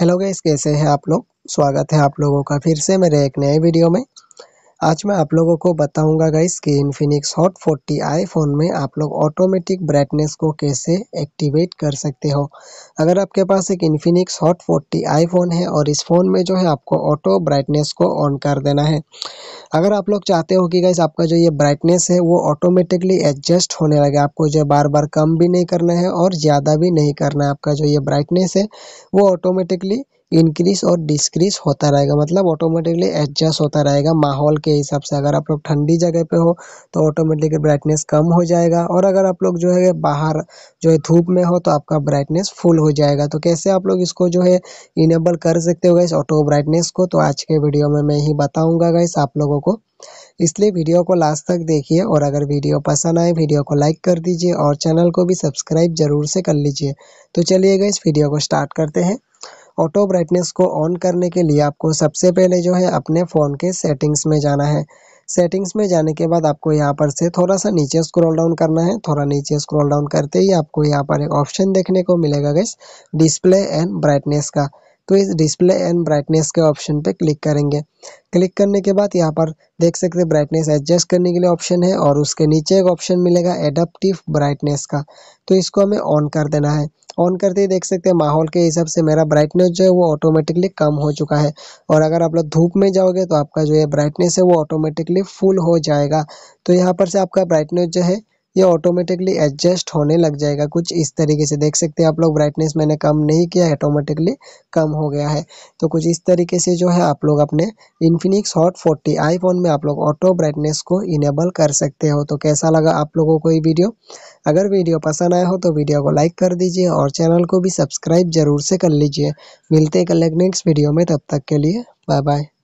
hello guys कैसे हैं आप लोग स्वागत है आप लोगों का फिर से मेरे एक नए वीडियो में आज मैं आप लोगों को बताऊंगा गैस कि Infinix Hot forty I phone में आप लोग ऑटोमेटिक ब्राइटनेस को कैसे एक्टिवेट कर सकते हो अगर आपके पास एक Infinix Hot forty I phone है और इस फ़ोन में जो है आपको ऑटो ब्राइटनेस को ऑन कर देना है अगर आप लोग चाहते हो कि गाइस आपका जो ये ब्राइटनेस है वो ऑटोमेटिकली एडजस्ट होने लगे आपको जो बार बार कम भी नहीं करना है और ज़्यादा भी नहीं करना है आपका जो ये ब्राइटनेस है वो ऑटोमेटिकली इंक्रीज और डिक्रीज होता रहेगा मतलब ऑटोमेटिकली एडजस्ट होता रहेगा माहौल के हिसाब से अगर आप लोग ठंडी जगह पे हो तो ऑटोमेटिकली ब्राइटनेस कम हो जाएगा और अगर आप लोग जो है बाहर जो है धूप में हो तो आपका ब्राइटनेस फुल हो जाएगा तो कैसे आप लोग इसको जो है इनेबल कर सकते हो गैस ऑटो ब्राइटनेस को तो आज के वीडियो में मैं ही बताऊँगा गैस आप लोगों को इसलिए वीडियो को लास्ट तक देखिए और अगर वीडियो पसंद आए वीडियो को लाइक कर दीजिए और चैनल को भी सब्सक्राइब जरूर से कर लीजिए तो चलिए इस वीडियो को स्टार्ट करते हैं ऑटो ब्राइटनेस को ऑन करने के लिए आपको सबसे पहले जो है अपने फ़ोन के सेटिंग्स में जाना है सेटिंग्स में जाने के बाद आपको यहाँ पर से थोड़ा सा नीचे स्क्रॉल डाउन करना है थोड़ा नीचे स्क्रॉल डाउन करते ही आपको यहाँ पर एक ऑप्शन देखने को मिलेगा गैस डिस्प्ले एंड ब्राइटनेस का तो इस डिस्प्ले एंड ब्राइटनेस के ऑप्शन पे क्लिक करेंगे क्लिक करने के बाद यहाँ पर देख सकते हैं ब्राइटनेस एडजस्ट करने के लिए ऑप्शन है और उसके नीचे एक ऑप्शन मिलेगा एडप्टिव ब्राइटनेस का तो इसको हमें ऑन कर देना है ऑन करते ही देख सकते हैं माहौल के हिसाब से मेरा ब्राइटनेस जो है वो ऑटोमेटिकली कम हो चुका है और अगर आप लोग धूप में जाओगे तो आपका जो है ब्राइटनेस है वो ऑटोमेटिकली फुल हो जाएगा तो यहाँ पर से आपका ब्राइटनेस जो है ये ऑटोमेटिकली एडजस्ट होने लग जाएगा कुछ इस तरीके से देख सकते हैं आप लोग ब्राइटनेस मैंने कम नहीं किया ऑटोमेटिकली कम हो गया है तो कुछ इस तरीके से जो है आप लोग अपने इन्फिनिक्स हॉट फोर्टी आईफोन में आप लोग ऑटो ब्राइटनेस को इनेबल कर सकते हो तो कैसा लगा आप लोगों को ये वीडियो अगर वीडियो पसंद आया हो तो वीडियो को लाइक कर दीजिए और चैनल को भी सब्सक्राइब जरूर से कर लीजिए मिलते हैं कल नेक्स्ट वीडियो में तब तक के लिए बाय बाय